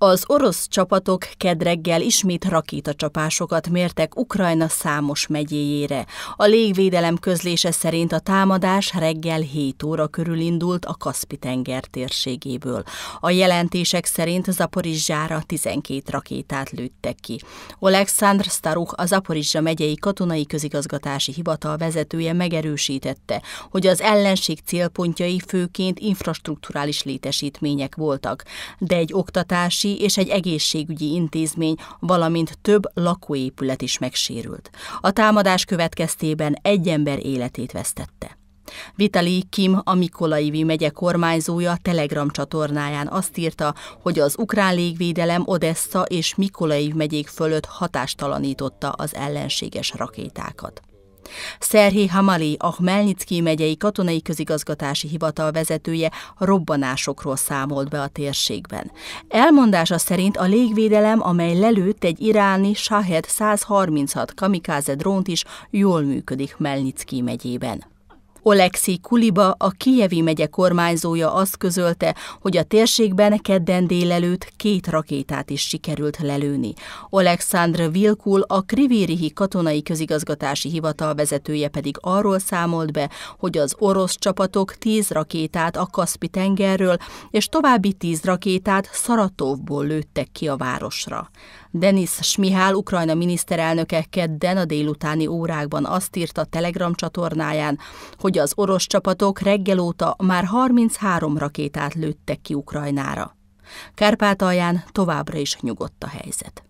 Az orosz csapatok kedreggel ismét rakétacsapásokat mértek Ukrajna számos megyéjére. A légvédelem közlése szerint a támadás reggel 7 óra körül indult a Kaszpi-tenger térségéből. A jelentések szerint Zaporizsára 12 rakétát lőttek ki. Oleksandr Staruk, az Zaporizsa megyei katonai közigazgatási hivatal vezetője megerősítette, hogy az ellenség célpontjai főként infrastruktúrális létesítmények voltak, de egy oktatási orvosi és egy egészségügyi intézmény, valamint több lakóépület is megsérült. A támadás következtében egy ember életét vesztette. Vitali Kim, a Mikolaivi megye kormányzója Telegram csatornáján azt írta, hogy az ukrán légvédelem Odessa és Mikolaiv megyék fölött hatástalanította az ellenséges rakétákat. Szerhé Hamali, a Melnicki megyei katonai közigazgatási hivatal vezetője robbanásokról számolt be a térségben. Elmondása szerint a légvédelem, amely lelőtt egy iráni Shahed 136 kamikáze drónt is, jól működik Melnicki megyében. Olexi Kuliba, a Kijevi megye kormányzója azt közölte, hogy a térségben kedden délelőtt két rakétát is sikerült lelőni. Alexandr Vilkul, a Krivérihi Katonai Közigazgatási Hivatal vezetője pedig arról számolt be, hogy az orosz csapatok tíz rakétát a Kaszpi tengerről és további tíz rakétát Szaratovból lőttek ki a városra. Denis Smihál, Ukrajna miniszterelnöke kedden a délutáni órákban azt írta Telegram csatornáján, hogy hogy az orosz csapatok reggel óta már 33 rakétát lőttek ki Ukrajnára. Kárpátalján továbbra is nyugodt a helyzet.